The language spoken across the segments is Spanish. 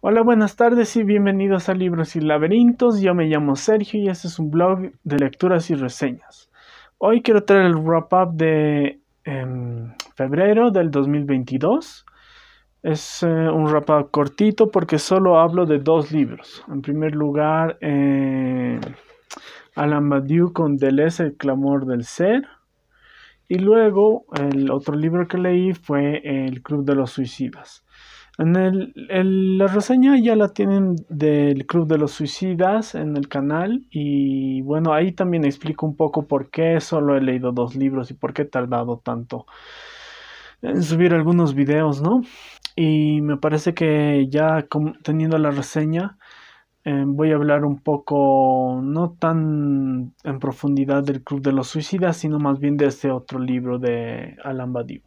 Hola, buenas tardes y bienvenidos a Libros y Laberintos. Yo me llamo Sergio y este es un blog de lecturas y reseñas. Hoy quiero traer el wrap-up de em, febrero del 2022. Es eh, un wrap-up cortito porque solo hablo de dos libros. En primer lugar, eh, Alan Badiou con Deleuze, El clamor del ser. Y luego, el otro libro que leí fue El Club de los Suicidas. En la reseña ya la tienen del Club de los Suicidas en el canal y bueno, ahí también explico un poco por qué solo he leído dos libros y por qué he tardado tanto en subir algunos videos, ¿no? Y me parece que ya teniendo la reseña eh, voy a hablar un poco, no tan en profundidad del Club de los Suicidas, sino más bien de este otro libro de Alan Badiou.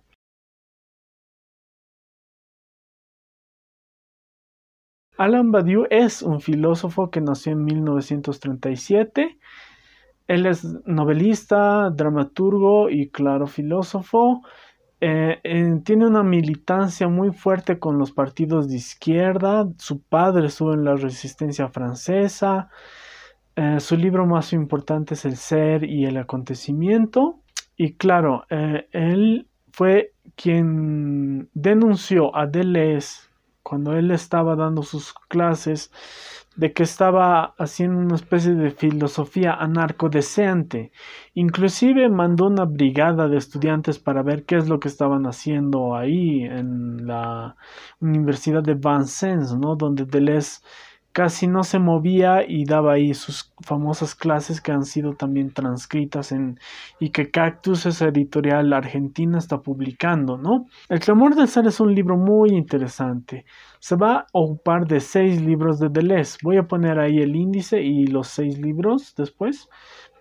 Alan Badiou es un filósofo que nació en 1937. Él es novelista, dramaturgo y, claro, filósofo. Eh, eh, tiene una militancia muy fuerte con los partidos de izquierda. Su padre estuvo en la resistencia francesa. Eh, su libro más importante es El ser y el acontecimiento. Y claro, él fue quien denunció a Deleuze cuando él estaba dando sus clases de que estaba haciendo una especie de filosofía anarcodeseante. Inclusive mandó una brigada de estudiantes para ver qué es lo que estaban haciendo ahí en la Universidad de Vincennes, ¿no? donde Deleuze casi no se movía y daba ahí sus famosas clases que han sido también transcritas en y que Cactus, esa editorial argentina, está publicando, ¿no? El clamor del ser es un libro muy interesante. Se va a ocupar de seis libros de Deleuze. Voy a poner ahí el índice y los seis libros después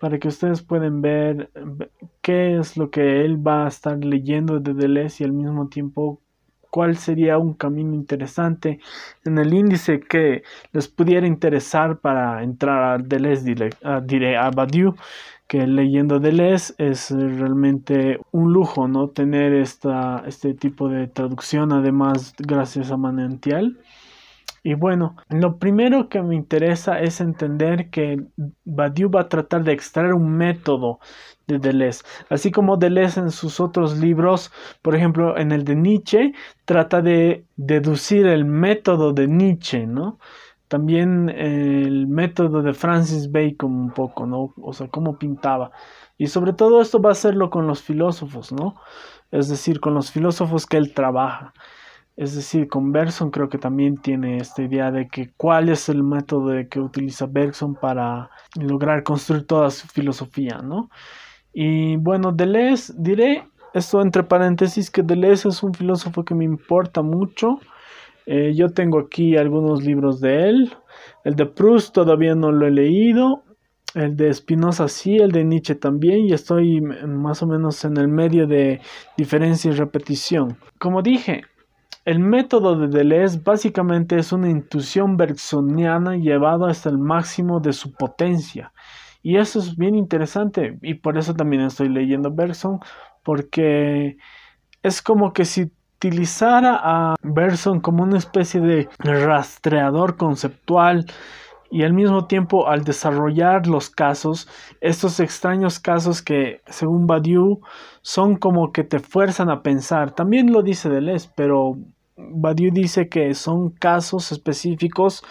para que ustedes puedan ver qué es lo que él va a estar leyendo de Deleuze y al mismo tiempo cuál sería un camino interesante en el índice que les pudiera interesar para entrar a Deleuze, ah, diré a Badiou, que leyendo Deleuze es realmente un lujo, ¿no? Tener esta, este tipo de traducción, además gracias a Manantial. Y bueno, lo primero que me interesa es entender que Badiou va a tratar de extraer un método de Deleuze. Así como Deleuze en sus otros libros, por ejemplo, en el de Nietzsche, trata de deducir el método de Nietzsche, ¿no? También el método de Francis Bacon un poco, ¿no? O sea, cómo pintaba. Y sobre todo esto va a hacerlo con los filósofos, ¿no? Es decir, con los filósofos que él trabaja. Es decir, con Bergson creo que también tiene esta idea de que cuál es el método que utiliza Bergson para lograr construir toda su filosofía, ¿no? Y bueno, Deleuze, diré esto entre paréntesis, que Deleuze es un filósofo que me importa mucho. Eh, yo tengo aquí algunos libros de él. El de Proust todavía no lo he leído. El de Spinoza sí, el de Nietzsche también, y estoy más o menos en el medio de diferencia y repetición. Como dije, el método de Deleuze básicamente es una intuición bergsoniana llevada hasta el máximo de su potencia. Y eso es bien interesante y por eso también estoy leyendo Bergson porque es como que si utilizara a Bergson como una especie de rastreador conceptual y al mismo tiempo al desarrollar los casos, estos extraños casos que según Badiou son como que te fuerzan a pensar. También lo dice Deleuze, pero Badiou dice que son casos específicos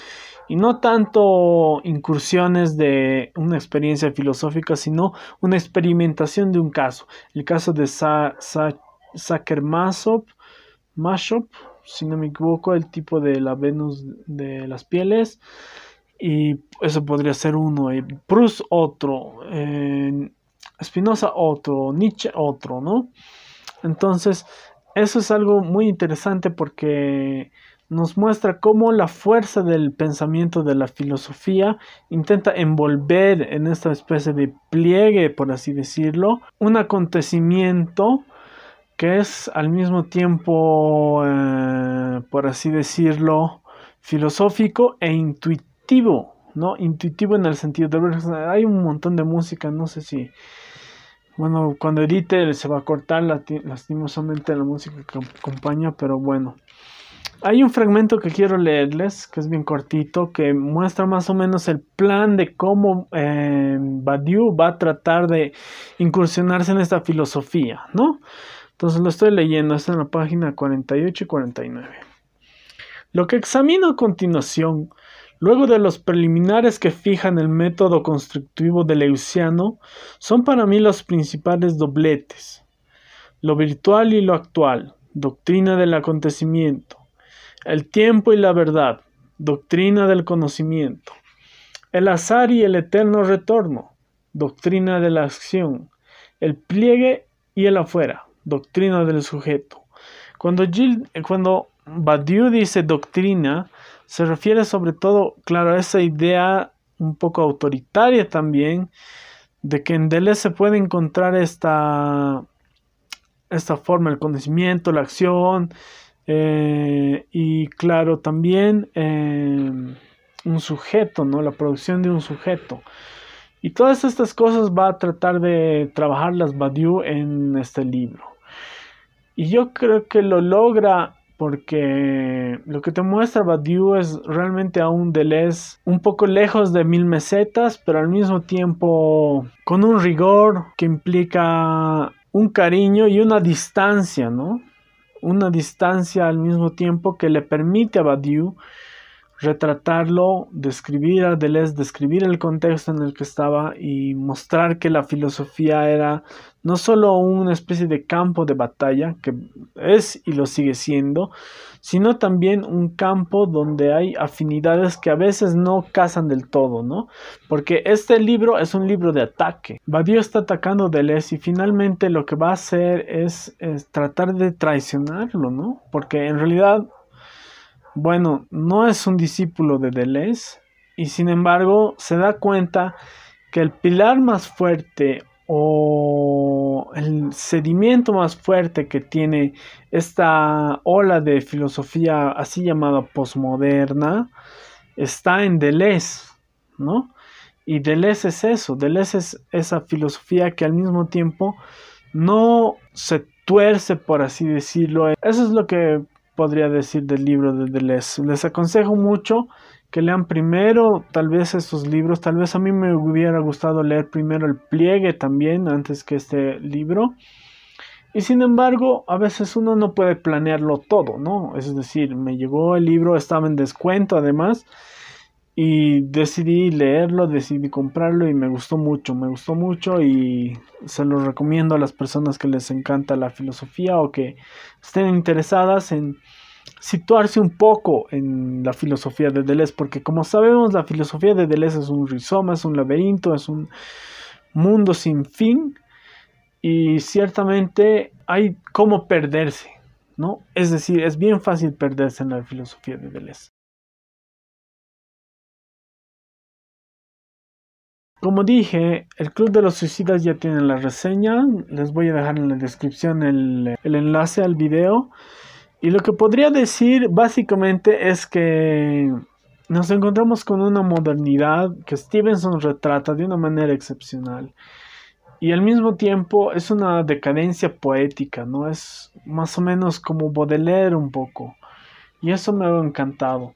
y no tanto incursiones de una experiencia filosófica, sino una experimentación de un caso. El caso de Sa Sa si no me equivoco, el tipo de la Venus de las pieles. Y eso podría ser uno. Y eh, Proust otro. Eh, Spinoza otro. Nietzsche otro, ¿no? Entonces, eso es algo muy interesante porque nos muestra cómo la fuerza del pensamiento de la filosofía intenta envolver en esta especie de pliegue, por así decirlo, un acontecimiento que es al mismo tiempo, eh, por así decirlo, filosófico e intuitivo, ¿no? Intuitivo en el sentido de... Hay un montón de música, no sé si bueno, cuando edite se va a cortar lastimosamente la música que acompaña, pero bueno. Hay un fragmento que quiero leerles, que es bien cortito, que muestra más o menos el plan de cómo em, Badiou va a tratar de incursionarse en esta filosofía, ¿no? Entonces lo estoy leyendo, está en la página 48 y 49. Lo que examino a continuación Luego de los preliminares que fijan el método constructivo de Leuciano, son para mí los principales dobletes. Lo virtual y lo actual, doctrina del acontecimiento. El tiempo y la verdad, doctrina del conocimiento. El azar y el eterno retorno, doctrina de la acción. El pliegue y el afuera, doctrina del sujeto. Cuando, cuando Badiou dice doctrina, se refiere sobre todo, claro, a esa idea un poco autoritaria también, de que en Deleuze se puede encontrar esta, esta forma, el conocimiento, la acción, eh, y claro, también eh, un sujeto, ¿no? La producción de un sujeto. Y todas estas cosas va a tratar de trabajar las Badiou en este libro. Y yo creo que lo logra porque lo que te muestra Badiou es realmente a un Deleuze un poco lejos de mil mesetas, pero al mismo tiempo con un rigor que implica un cariño y una distancia, ¿no? Una distancia al mismo tiempo que le permite a Badiou retratarlo, describir a Deleuze, describir el contexto en el que estaba y mostrar que la filosofía era no solo una especie de campo de batalla, que es y lo sigue siendo, sino también un campo donde hay afinidades que a veces no casan del todo, ¿no? Porque este libro es un libro de ataque. Badio está atacando a Deleuze y finalmente lo que va a hacer es, es tratar de traicionarlo, ¿no? Porque en realidad bueno, no es un discípulo de Deleuze y sin embargo se da cuenta que el pilar más fuerte o el sedimento más fuerte que tiene esta ola de filosofía así llamada posmoderna está en Deleuze, ¿no? Y Deleuze es eso, Deleuze es esa filosofía que al mismo tiempo no se tuerce, por así decirlo. Eso es lo que podría decir del libro de Deleuze. Les aconsejo mucho que lean primero tal vez estos libros, tal vez a mí me hubiera gustado leer primero el pliegue también antes que este libro. Y sin embargo, a veces uno no puede planearlo todo, ¿no? Es decir, me llegó el libro, estaba en descuento además, y decidí leerlo, decidí comprarlo y me gustó mucho, me gustó mucho y se lo recomiendo a las personas que les encanta la filosofía o que estén interesadas en situarse un poco en la filosofía de Deleuze, porque como sabemos la filosofía de Deleuze es un rizoma, es un laberinto, es un mundo sin fin y ciertamente hay cómo perderse, ¿no? Es decir, es bien fácil perderse en la filosofía de Deleuze. Como dije, el Club de los Suicidas ya tiene la reseña. Les voy a dejar en la descripción el, enlace al video. Y lo que podría decir básicamente es que nos encontramos con una modernidad que Stevenson retrata de una manera excepcional. Y al mismo tiempo es una decadencia poética, ¿no? Es más o menos como Baudelaire un poco. Y eso me ha encantado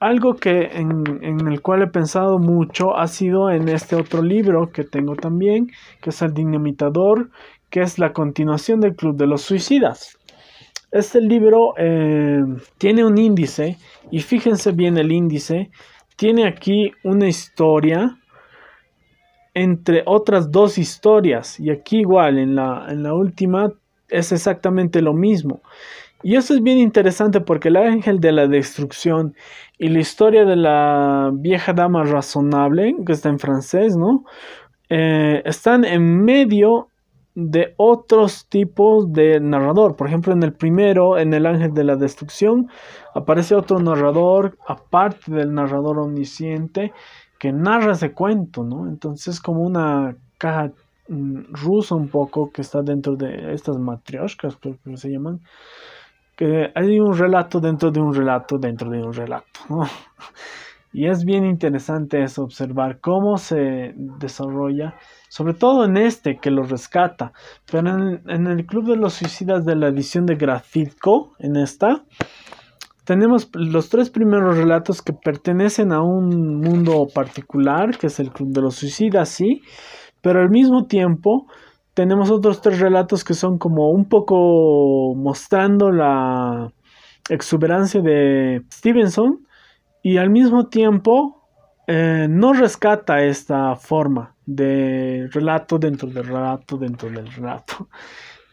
algo que en, el cual he pensado mucho ha sido en este otro libro que tengo también, que es El Dinamitador, que es la continuación del Club de los Suicidas. Este libro eh, tiene un índice, y fíjense bien el índice, tiene aquí una historia entre otras dos historias, y aquí igual, en la, en la última es exactamente lo mismo. Y eso es bien interesante porque el ángel de la destrucción y la historia de la vieja dama razonable, que está en francés, ¿no? Eh, están en medio de otros tipos de narrador. Por ejemplo, en el primero, en el ángel de la destrucción, aparece otro narrador, aparte del narrador omnisciente, que narra ese cuento, ¿no? Entonces como una caja mm, rusa un poco que está dentro de estas matrioshkas, porque se llaman que hay un relato dentro de un relato dentro de un relato, Y es bien interesante eso, observar cómo se desarrolla, sobre todo en este que lo rescata, pero en, el Club de los Suicidas de la edición de Grafitco... en esta, tenemos los tres primeros relatos que pertenecen a un mundo particular, que es el Club de los Suicidas, sí, pero al mismo tiempo tenemos otros tres relatos que son como un poco mostrando la exuberancia de Stevenson y al mismo tiempo eh, no rescata esta forma de relato dentro del relato dentro del relato.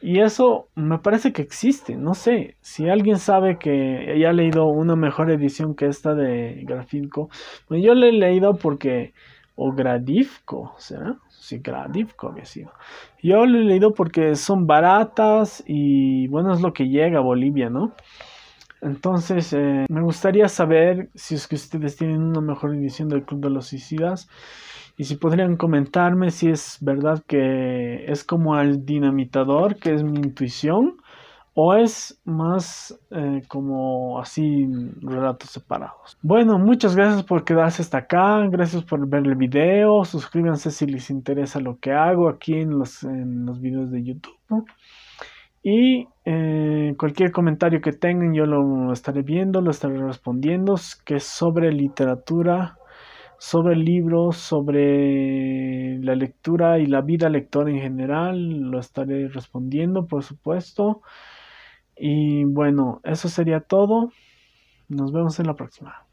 Y eso me parece que existe, no sé, si alguien sabe que haya leído una mejor edición que esta de Grafinco, pues yo la he leído porque o gradifco ¿será? Sí, gradifco había sido. Yo lo he leído porque son baratas y bueno, es lo que llega a Bolivia, ¿no? Entonces, eh, me gustaría saber si es que ustedes tienen una mejor edición del Club de los Suicidas y si podrían comentarme si es verdad que es como al dinamitador, que es mi intuición, o es más eh, como así relatos separados. Bueno, muchas gracias por quedarse hasta acá, gracias por ver el video, suscríbanse si les interesa lo que hago aquí en los, los videos de YouTube. Y eh, cualquier comentario que tengan yo lo estaré viendo, lo estaré respondiendo, que es sobre literatura, sobre libros, sobre la lectura y la vida lectora en general, lo estaré respondiendo, por supuesto. Y bueno, eso sería todo. Nos vemos en la próxima.